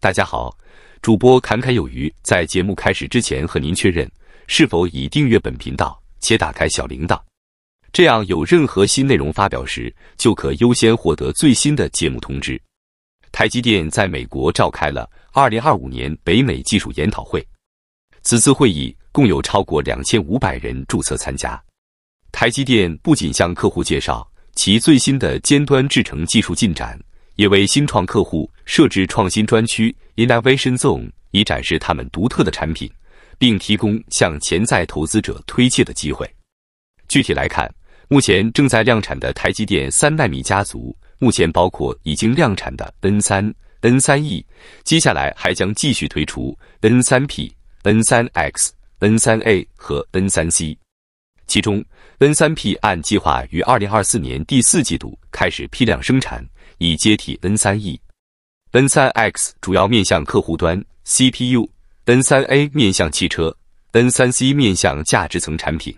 大家好，主播侃侃有余。在节目开始之前，和您确认是否已订阅本频道且打开小铃铛，这样有任何新内容发表时，就可优先获得最新的节目通知。台积电在美国召开了二零二五年北美技术研讨会，此次会议共有超过两千五百人注册参加。台积电不仅向客户介绍其最新的尖端制程技术进展。也为新创客户设置创新专区 i n n o v a t i o n Zone，以展示他们独特的产品，并提供向潜在投资者推介的机会。具体来看，目前正在量产的台积电三纳米家族，目前包括已经量产的 N3、N3E，接下来还将继续推出 N3P、N3X、N3A 和 N3C。其中，N3P 按计划于二零二四年第四季度开始批量生产。以接替 N3E，N3X 主要面向客户端 CPU，N3A 面向汽车，N3C 面向价值层产品。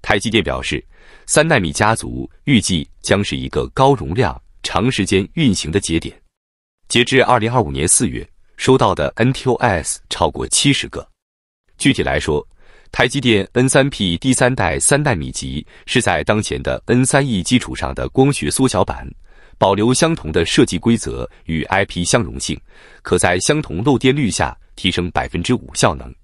台积电表示，三纳米家族预计将是一个高容量、长时间运行的节点。截至二零二五年四月，收到的 NTOs 超过七十个。具体来说，台积电 N3P 第三代三纳米级是在当前的 N3E 基础上的光学缩小版。保留相同的设计规则与 IP 相容性，可在相同漏电率下提升百分之五效能，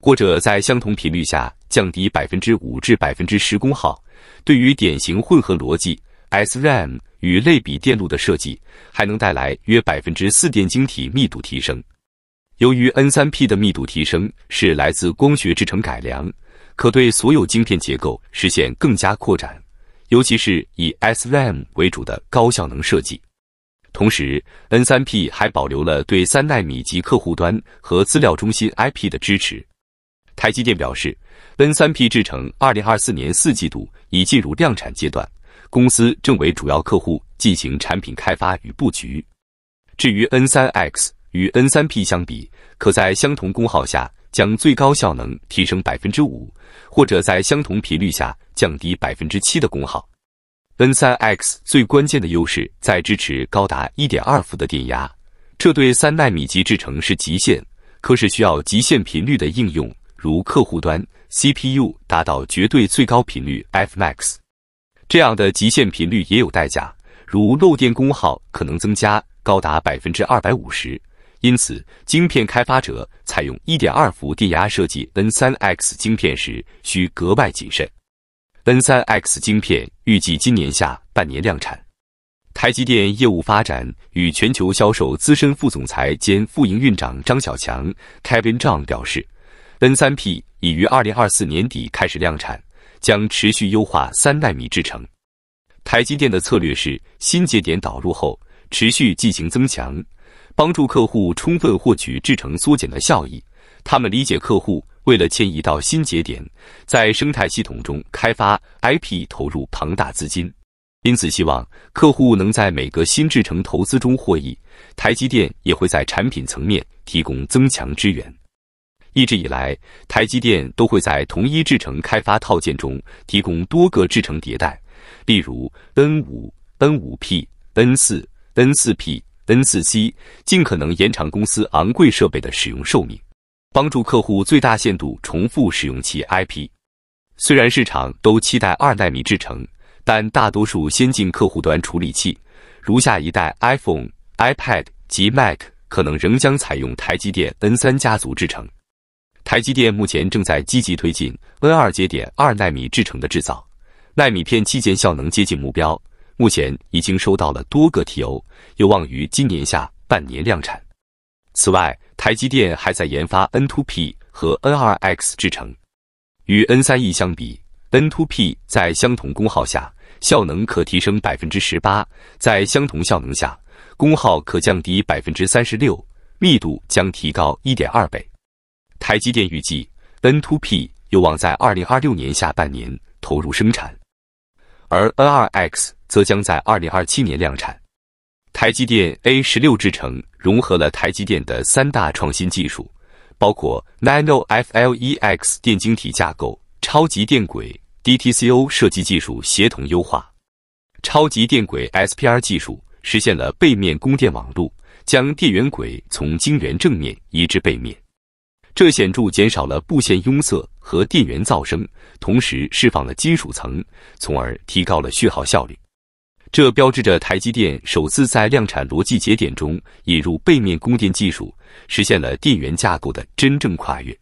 或者在相同频率下降低百分之五至百分之十功耗。对于典型混合逻辑 SRAM 与类比电路的设计，还能带来约百分之四电晶体密度提升。由于 N3P 的密度提升是来自光学制程改良，可对所有晶片结构实现更加扩展。尤其是以 s v m 为主的高效能设计，同时 N3P 还保留了对三纳米级客户端和资料中心 IP 的支持。台积电表示，N3P 制程2024年四季度已进入量产阶段，公司正为主要客户进行产品开发与布局。至于 N3X 与 N3P 相比，可在相同功耗下。将最高效能提升百分之五，或者在相同频率下降低百分之七的功耗。N3X 最关键的优势在支持高达一点二伏的电压，这对三纳米级制程是极限。可是需要极限频率的应用，如客户端 CPU 达到绝对最高频率 Fmax，这样的极限频率也有代价，如漏电功耗可能增加高达百分之二百五十。因此，晶片开发者。采用1.2伏电压设计 N3X 晶片时需格外谨慎。N3X 晶片预计今年下半年量产。台积电业务发展与全球销售资深副总裁兼副营运长张小强 Kevin z h a n g 表示，N3P 已于2024年底开始量产，将持续优化三纳米制程。台积电的策略是新节点导入后持续进行增强。帮助客户充分获取制程缩减的效益。他们理解客户为了迁移到新节点，在生态系统中开发 IP 投入庞大资金，因此希望客户能在每个新制程投资中获益。台积电也会在产品层面提供增强支援。一直以来，台积电都会在同一制程开发套件中提供多个制程迭代，例如 N 五、N 五 P、N 四、N 四 P。N 四 C 尽可能延长公司昂贵设备的使用寿命，帮助客户最大限度重复使用其 IP。虽然市场都期待二纳米制程，但大多数先进客户端处理器，如下一代 iPhone、iPad 及 Mac，可能仍将采用台积电 N 三家族制程。台积电目前正在积极推进 N 二节点二纳米制程的制造，纳米片器件效能接近目标。目前已经收到了多个提 o 有望于今年下半年量产。此外，台积电还在研发 N2P 和 N2X 制程。与 N3E 相比，N2P 在相同功耗下，效能可提升百分之十八；在相同效能下，功耗可降低百分之三十六，密度将提高一点二倍。台积电预计，N2P 有望在二零二六年下半年投入生产。而 N2X 则将在2027年量产。台积电 A16 制程融合了台积电的三大创新技术，包括 Nano Flex 电晶体架构、超级电轨、DTCO 设计技术协同优化。超级电轨 SPR 技术实现了背面供电网路，将电源轨从晶圆正面移至背面。这显著减少了布线拥塞和电源噪声，同时释放了金属层，从而提高了续航效率。这标志着台积电首次在量产逻辑节点中引入背面供电技术，实现了电源架构的真正跨越。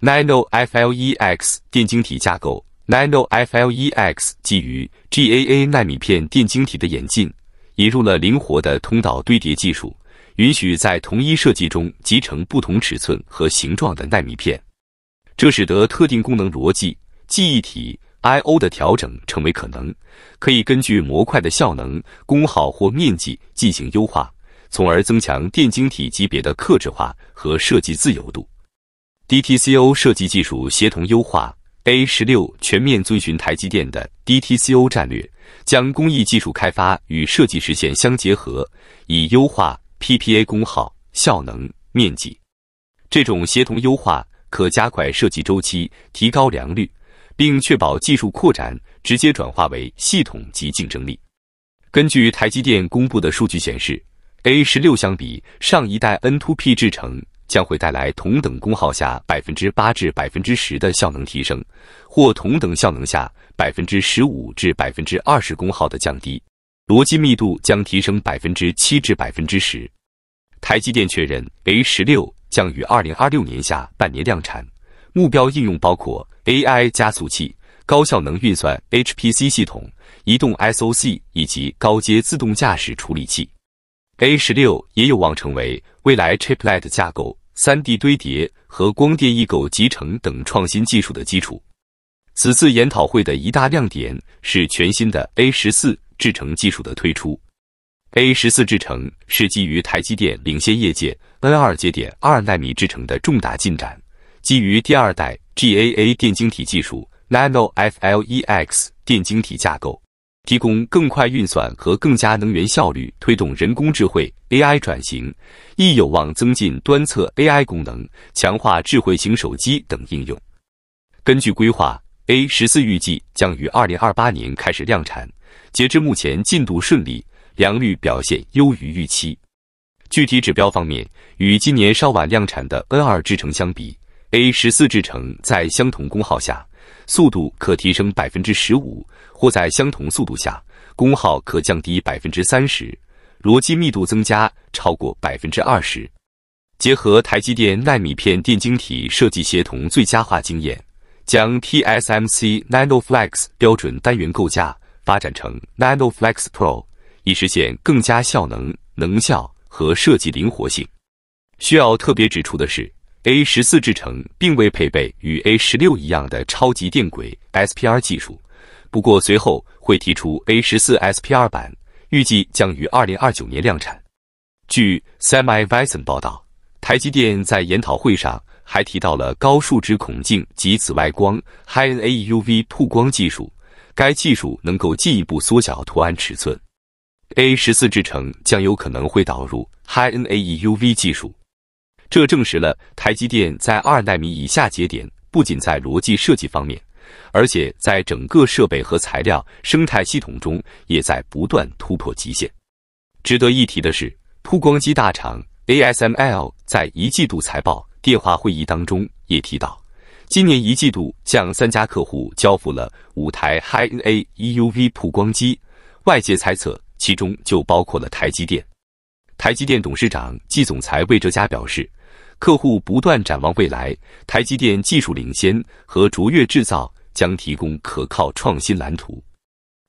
Nano Flex 电晶体架构，Nano Flex 基于 GAA 纳米片电晶体的演进，引入了灵活的通道堆叠技术。允许在同一设计中集成不同尺寸和形状的纳米片，这使得特定功能逻辑、记忆体、I/O 的调整成为可能，可以根据模块的效能、功耗或面积进行优化，从而增强电晶体级别的克制化和设计自由度。DTCO 设计技术协同优化 A 十六全面遵循台积电的 DTCO 战略，将工艺技术开发与设计实现相结合，以优化。PPA 功耗、效能、面积，这种协同优化可加快设计周期，提高良率，并确保技术扩展直接转化为系统及竞争力。根据台积电公布的数据显示，A 十六相比上一代 N two P 制程，将会带来同等功耗下百分之八至百分之十的效能提升，或同等效能下百分之十五至百分之二十功耗的降低。逻辑密度将提升百分之七至百分之十。台积电确认，A 十六将于二零二六年下半年量产，目标应用包括 AI 加速器、高效能运算 HPC 系统、移动 SOC 以及高阶自动驾驶处理器。A 十六也有望成为未来 Chiplet 架构、三 D 堆叠和光电异构集成等创新技术的基础。此次研讨会的一大亮点是全新的 A 十四。制程技术的推出，A 十四制程是基于台积电领先业界 N 二节点二纳米制程的重大进展，基于第二代 GAA 电晶体技术 Nano Flex 电晶体架构，提供更快运算和更加能源效率，推动人工智慧 AI 转型，亦有望增进端侧 AI 功能，强化智慧型手机等应用。根据规划，A 十四预计将于二零二八年开始量产。截至目前，进度顺利，良率表现优于预期。具体指标方面，与今年稍晚量产的 N 二制程相比，A 十四制程在相同功耗下，速度可提升百分之十五，或在相同速度下，功耗可降低百分之三十，逻辑密度增加超过百分之二十。结合台积电纳米片电晶体设计协同最佳化经验，将 TSMC NanoFlex 标准单元构架。发展成 Nano Flex Pro，以实现更加效能、能效和设计灵活性。需要特别指出的是，A 十四制程并未配备与 A 十六一样的超级电轨 SPR 技术。不过，随后会提出 A 十四 SPR 版，预计将于二零二九年量产。据 Semi v i s o n 报道，台积电在研讨会上还提到了高数值孔径及紫外光 HiNAUV 透光技术。该技术能够进一步缩小图案尺寸。A 十四制程将有可能会导入 HiNAEUV 技术，这证实了台积电在二纳米以下节点不仅在逻辑设计方面，而且在整个设备和材料生态系统中也在不断突破极限。值得一提的是，曝光机大厂 ASML 在一季度财报电话会议当中也提到。今年一季度向三家客户交付了五台 HiN A E U V 曝光机，外界猜测其中就包括了台积电。台积电董事长暨总裁魏哲嘉表示：“客户不断展望未来，台积电技术领先和卓越制造将提供可靠创新蓝图。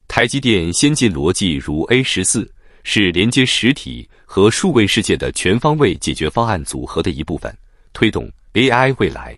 台积电先进逻辑如 A 十四是连接实体和数位世界的全方位解决方案组合的一部分，推动 AI 未来。”